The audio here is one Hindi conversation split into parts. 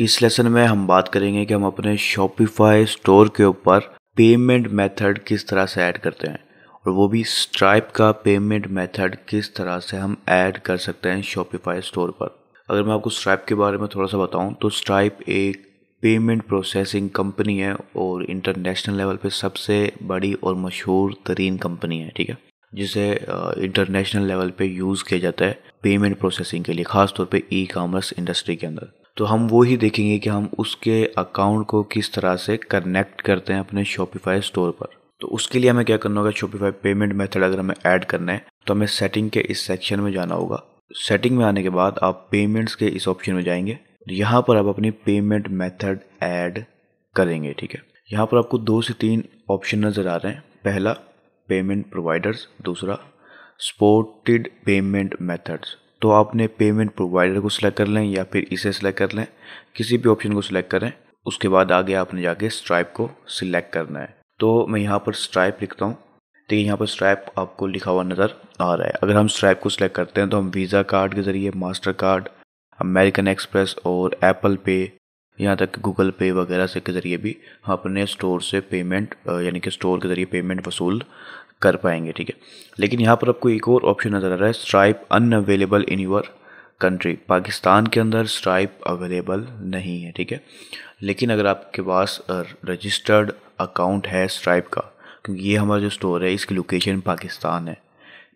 इस लेसन में हम बात करेंगे कि हम अपने शॉपिफाई स्टोर के ऊपर पेमेंट मेथड किस तरह से ऐड करते हैं और वो भी स्ट्राइप का पेमेंट मेथड किस तरह से हम ऐड कर सकते हैं शॉपिफाई स्टोर पर अगर मैं आपको स्ट्राइप के बारे में थोड़ा सा बताऊं तो स्ट्राइप एक पेमेंट प्रोसेसिंग कंपनी है और इंटरनेशनल लेवल पे सबसे बड़ी और मशहूर तरीन कंपनी है ठीक है जिसे इंटरनेशनल लेवल पे यूज़ किया जाता है पेमेंट प्रोसेसिंग के लिए खासतौर पे ई कॉमर्स इंडस्ट्री के अंदर तो हम वो ही देखेंगे कि हम उसके अकाउंट को किस तरह से कनेक्ट करते हैं अपने शॉपिफाई स्टोर पर तो उसके लिए हमें क्या करना होगा शॉपिफाई पेमेंट मेथड अगर हमें ऐड करना है तो हमें सेटिंग के इस सेक्शन में जाना होगा सेटिंग में आने के बाद आप पेमेंट्स के इस ऑप्शन में जाएंगे यहाँ पर आप अपनी पेमेंट मेथड ऐड करेंगे ठीक है यहाँ पर आपको दो से तीन ऑप्शन नज़र आ रहे हैं पहला पेमेंट प्रोवाइडर्स दूसरा स्पोर्टेड पेमेंट मेथड्स तो आपने पेमेंट प्रोवाइडर को सिलेक्ट कर लें या फिर इसे सिलेक्ट कर लें किसी भी ऑप्शन को सिलेक्ट करें उसके बाद आगे आपने जाके स्ट्राइप को सिलेक्ट करना है तो मैं यहाँ पर स्ट्राइप लिखता हूँ देखिए यहाँ पर स्ट्राइप आपको लिखा हुआ नज़र आ रहा है अगर हम स्ट्राइप को सिलेक्ट करते हैं तो हम वीज़ा कार्ड के ज़रिए मास्टर कार्ड अमेरिकन एक्सप्रेस और एप्पल पे यहाँ तक गूगल पे वगैरह से के ज़रिए भी हम अपने स्टोर से पेमेंट यानी कि स्टोर के ज़रिए पेमेंट वसूल कर पाएंगे ठीक है लेकिन यहाँ पर आपको एक और ऑप्शन नज़र आ रहा है Stripe unavailable in your country Pakistan के अंदर स्ट्राइप अवेलेबल नहीं है ठीक है लेकिन अगर आपके पास रजिस्टर्ड अकाउंट है स्ट्राइप का क्योंकि ये हमारा जो स्टोर है इसकी लोकेशन पाकिस्तान है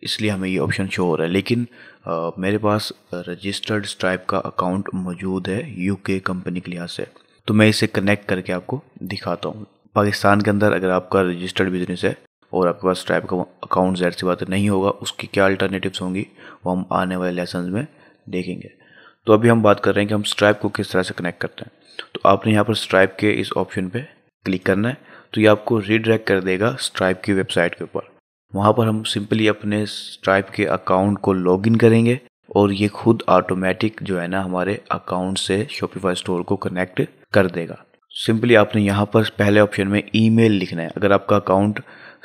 इसलिए हमें ये ऑप्शन शो हो रहा है लेकिन आ, मेरे पास रजिस्टर्ड स्ट्राइप का अकाउंट मौजूद है यूके कंपनी के लिहाज से तो मैं इसे कनेक्ट करके आपको दिखाता हूँ पाकिस्तान के अंदर अगर आपका रजिस्टर्ड बिजनेस है और आपके पास ट्राइब का अकाउंट जहर सी बात नहीं होगा उसकी क्या अल्टरनेटिव्स होंगी वो हम आने वाले लेसन में देखेंगे तो अभी हम बात कर रहे हैं कि हम स्ट्राइप को किस तरह से कनेक्ट करते हैं तो आपने यहाँ पर स्ट्राइप के इस ऑप्शन पर क्लिक करना है तो ये आपको रीडायरेक्ट कर देगा स्ट्राइप की वेबसाइट के ऊपर वहाँ पर हम सिंपली अपने स्ट्राइप के अकाउंट को लॉगिन करेंगे और ये खुद ऑटोमेटिक जो है ना हमारे अकाउंट से शॉपिफाई स्टोर को कनेक्ट कर देगा सिंपली आपने यहाँ पर पहले ऑप्शन में ईमेल लिखना है अगर आपका अकाउंट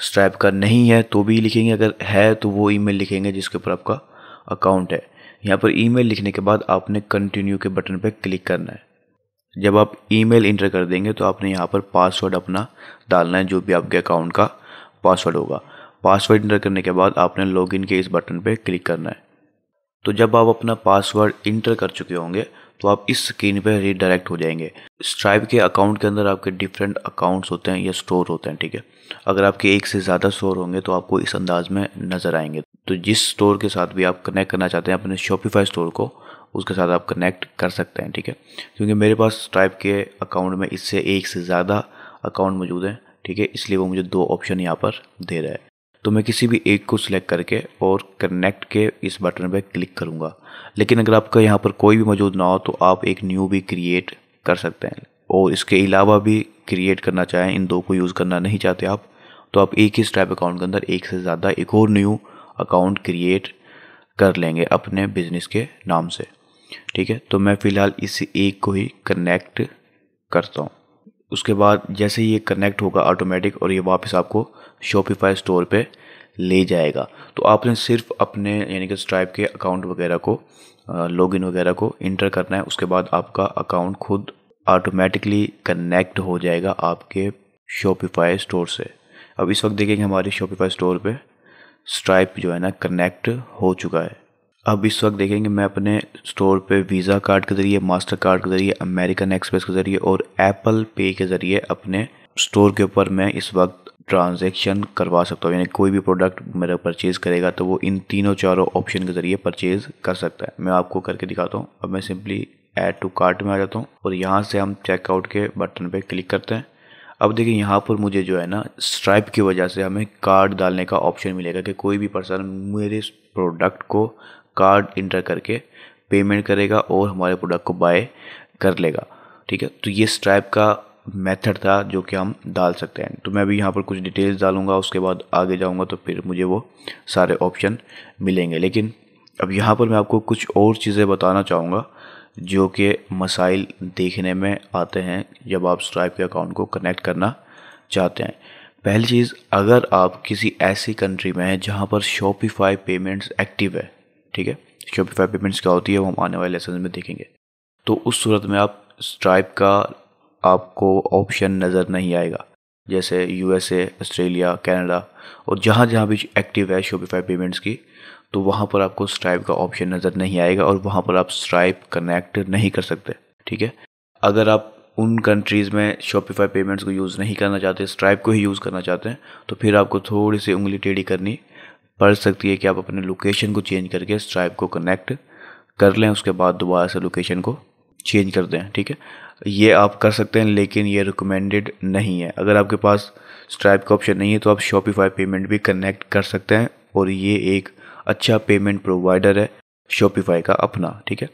स्ट्राइप का नहीं है तो भी लिखेंगे अगर है तो वो ईमेल लिखेंगे जिसके ऊपर आपका अकाउंट है यहाँ पर ईमेल लिखने के बाद आपने कंटिन्यू के बटन पर क्लिक करना है जब आप ईमेल इंटर कर देंगे तो आपने यहाँ पर पासवर्ड अपना डालना है जो भी आपके अकाउंट का पासवर्ड होगा पासवर्ड इंटर करने के बाद आपने लॉगिन के इस बटन पर क्लिक करना है तो जब आप अपना पासवर्ड इंटर कर चुके होंगे तो आप इस स्क्रीन पर रीडायरेक्ट हो जाएंगे स्ट्राइप के अकाउंट के अंदर आपके डिफरेंट अकाउंट्स होते हैं या स्टोर होते हैं ठीक है अगर आपके एक से ज़्यादा स्टोर होंगे तो आपको इस अंदाज में नज़र आएंगे तो जिस स्टोर के साथ भी आप कनेक्ट करना चाहते हैं अपने शॉपिफाई स्टोर को उसके साथ आप कनेक्ट कर सकते हैं ठीक है क्योंकि मेरे पास स्ट्राइप के अकाउंट में इससे एक से ज़्यादा अकाउंट मौजूद हैं ठीक है इसलिए वो मुझे दो ऑप्शन यहाँ पर दे रहा है तो मैं किसी भी एक को सिलेक्ट करके और कनेक्ट के इस बटन पर क्लिक करूँगा लेकिन अगर आपका यहाँ पर कोई भी मौजूद ना हो तो आप एक न्यू भी क्रिएट कर सकते हैं और इसके अलावा भी क्रिएट करना चाहें इन दो को यूज़ करना नहीं चाहते आप तो आप एक ही स्टैप अकाउंट के अंदर एक से ज़्यादा एक और न्यू अकाउंट क्रिएट कर लेंगे अपने बिजनेस के नाम से ठीक है तो मैं फ़िलहाल इस एक को ही कनेक्ट करता हूँ उसके बाद जैसे ही ये कनेक्ट होगा ऑटोमेटिक और ये वापस आपको शॉपिफाई स्टोर पे ले जाएगा तो आपने सिर्फ अपने यानी कि स्ट्राइप के अकाउंट वगैरह को लॉगिन वगैरह को इंटर करना है उसके बाद आपका अकाउंट खुद ऑटोमेटिकली कनेक्ट हो जाएगा आपके शॉपिफाई स्टोर से अब इस वक्त देखेंगे हमारे शॉपिफाई स्टोर पे स्ट्राइप जो है ना कनेक्ट हो चुका है अब इस वक्त देखेंगे मैं अपने स्टोर पे वीज़ा कार्ड के ज़रिए मास्टर कार्ड के ज़रिए अमेरिकन एक्सप्रेस के ज़रिए और एप्पल पे के ज़रिए अपने स्टोर के ऊपर मैं इस वक्त ट्रांजैक्शन करवा सकता हूँ यानी कोई भी प्रोडक्ट मेरा परचेज़ करेगा तो वो इन तीनों चारों ऑप्शन के ज़रिए परचेज़ कर सकता है मैं आपको करके दिखाता हूँ अब मैं सिंपली ऐड टू कार्ट में आ जाता हूँ और यहाँ से हम चेकआउट के बटन पर क्लिक करते हैं अब देखिए यहाँ पर मुझे जो है ना स्ट्राइप की वजह से हमें कार्ड डालने का ऑप्शन मिलेगा कि कोई भी पर्सन मेरे प्रोडक्ट को कार्ड इंटर करके पेमेंट करेगा और हमारे प्रोडक्ट को बाय कर लेगा ठीक है तो ये स्ट्राइप का मेथड था जो कि हम डाल सकते हैं तो मैं भी यहाँ पर कुछ डिटेल्स डालूंगा उसके बाद आगे जाऊँगा तो फिर मुझे वो सारे ऑप्शन मिलेंगे लेकिन अब यहाँ पर मैं आपको कुछ और चीज़ें बताना चाहूँगा जो कि मसाइल देखने में आते हैं जब आप स्ट्राइप के अकाउंट को कनेक्ट करना चाहते हैं पहली चीज़ अगर आप किसी ऐसी कंट्री में हैं जहाँ पर शॉपिफाई पेमेंट्स एक्टिव है ठीक है शॉपिफाई पेमेंट्स क्या होती है वो हम आने वाले लेसन में देखेंगे तो उस सूरत में आप स्ट्राइप का आपको ऑप्शन नज़र नहीं आएगा जैसे यूएसए ऑस्ट्रेलिया कनाडा और जहाँ जहाँ भी एक्टिव है शॉपिफाई पेमेंट्स की तो वहाँ पर आपको स्ट्राइप का ऑप्शन नज़र नहीं आएगा और वहाँ पर आप स्ट्राइप कनेक्ट नहीं कर सकते ठीक है अगर आप उन कंट्रीज़ में शॉपिफाई पेमेंट्स को यूज़ नहीं करना चाहते स्ट्राइप को ही यूज़ करना चाहते हैं तो फिर आपको थोड़ी सी उंगली टेढ़ी करनी पढ़ सकती है कि आप अपने लोकेशन को चेंज करके स्ट्राइप को कनेक्ट कर लें उसके बाद दोबारा से लोकेशन को चेंज कर दें ठीक है ये आप कर सकते हैं लेकिन ये रिकमेंडेड नहीं है अगर आपके पास स्ट्राइप का ऑप्शन नहीं है तो आप शॉपिफाई पेमेंट भी कनेक्ट कर सकते हैं और ये एक अच्छा पेमेंट प्रोवाइडर है शॉपिफाई का अपना ठीक है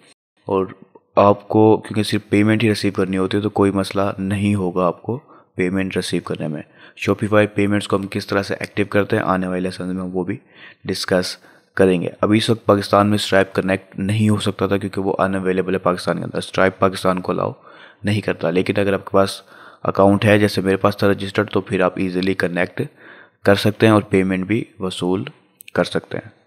और आपको क्योंकि सिर्फ पेमेंट ही रिसीव करनी होती है तो कोई मसला नहीं होगा आपको पेमेंट रिसीव करने में शॉपिफाई पेमेंट्स को हम किस तरह से एक्टिव करते हैं आने वाले समय में वो भी डिस्कस करेंगे अभी इस वक्त पाकिस्तान में स्ट्राइप कनेक्ट नहीं हो सकता था क्योंकि वो अनअवेलेबल है पाकिस्तान के अंदर स्ट्राइप पाकिस्तान को अलाउ नहीं करता लेकिन अगर आपके पास अकाउंट है जैसे मेरे पास था रजिस्टर्ड तो फिर आप इजीली कनेक्ट कर सकते हैं और पेमेंट भी वसूल कर सकते हैं